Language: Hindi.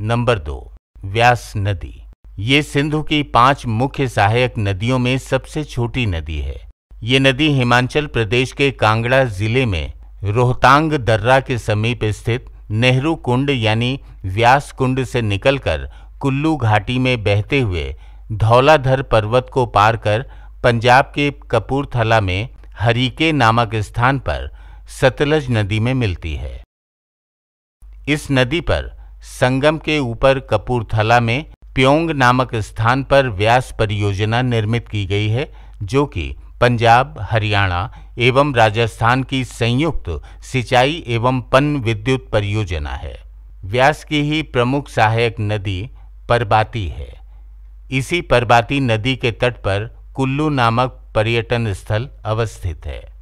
नंबर दो व्यास नदी ये सिंधु की पांच मुख्य सहायक नदियों में सबसे छोटी नदी है ये नदी हिमाचल प्रदेश के कांगड़ा जिले में रोहतांग दर्रा के समीप स्थित नेहरू कुंड यानी व्यास कुंड से निकलकर कुल्लू घाटी में बहते हुए धौलाधर पर्वत को पार कर पंजाब के कपूरथला में हरीके नामक स्थान पर सतलज नदी में मिलती है इस नदी पर संगम के ऊपर कपूरथला में प्योंग नामक स्थान पर व्यास परियोजना निर्मित की गई है जो कि पंजाब हरियाणा एवं राजस्थान की संयुक्त सिंचाई एवं पन विद्युत परियोजना है व्यास की ही प्रमुख सहायक नदी परबाती है इसी परबाती नदी के तट पर कुल्लू नामक पर्यटन स्थल अवस्थित है